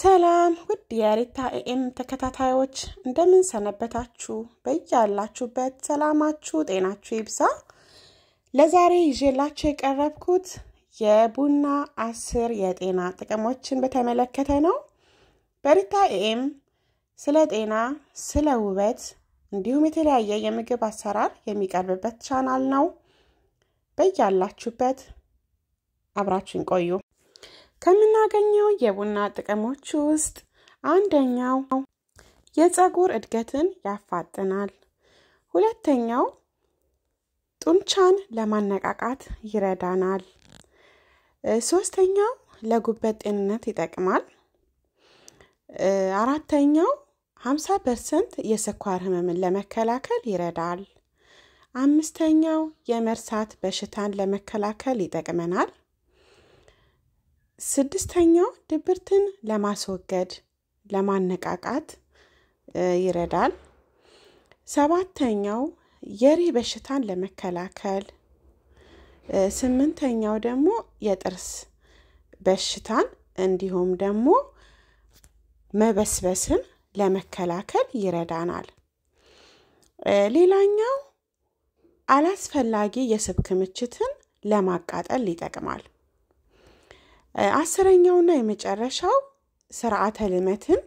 ሰላም ውድ የሪታ ኤኤም ተከታታዮች እንደምን ሰነበታችሁ? በያላችሁበት ሰላማችሁ ጤናችሁ ይብዛ። ለዛሬ ይዤላችሁ የቀረብኩት የቡና አስር የጤና ጥቅሞችን በተመለከተ ነው። በሪታ ኤኤም ስለ ጤና፣ ስለ ውበት እንዲሁም የተለያየ የምግብ አሰራር የሚቀርብበት ቻናል ነው። በያላችሁበት አብራችን ቆዩ። ከምናገኘው የቡና ጥቅሞች ውስጥ አንደኛው የፀጉር እድገትን ያፋጥናል። ሁለተኛው ጡንቻን ለማነቃቃት ይረዳናል። ሶስተኛው ለጉበት ጤንነት ይጠቅማል። አራተኛው 50 ፐርሰንት የስኳር ህመምን ለመከላከል ይረዳል። አምስተኛው የመርሳት በሽታን ለመከላከል ይጠቅመናል። ስድስተኛው ድብርትን ለማስወገድ ለማነቃቃት ይረዳል። ሰባተኛው የሪህ በሽታን ለመከላከል፣ ስምንተኛው ደግሞ የጥርስ በሽታን እንዲሁም ደግሞ መበስበስን ለመከላከል ይረዳናል። ሌላኛው አላስፈላጊ የስብ ክምችትን ለማቃጠል ይጠቅማል። አስረኛውና የመጨረሻው ስርዓተ ልመትን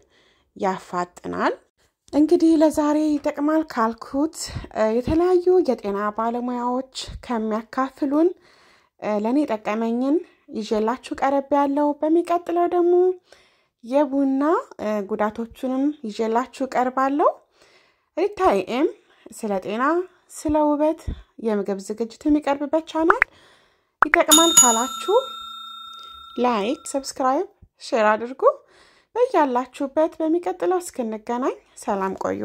ያፋጥናል። እንግዲህ ለዛሬ ይጠቅማል ካልኩት የተለያዩ የጤና ባለሙያዎች ከሚያካፍሉን ለእኔ ጠቀመኝን ይዤላችሁ ቀረብ ያለው። በሚቀጥለው ደግሞ የቡና ጉዳቶቹንም ይዤላችሁ ቀርባለሁ። ሪታ ስለ ጤና፣ ስለ ውበት፣ የምግብ ዝግጅት የሚቀርብበት ቻናል ይጠቅማል ካላችሁ ላይክ፣ ሰብስክራይብ፣ ሼር አድርጉ። በያላችሁበት በሚቀጥለው እስክንገናኝ ሰላም ቆዩ።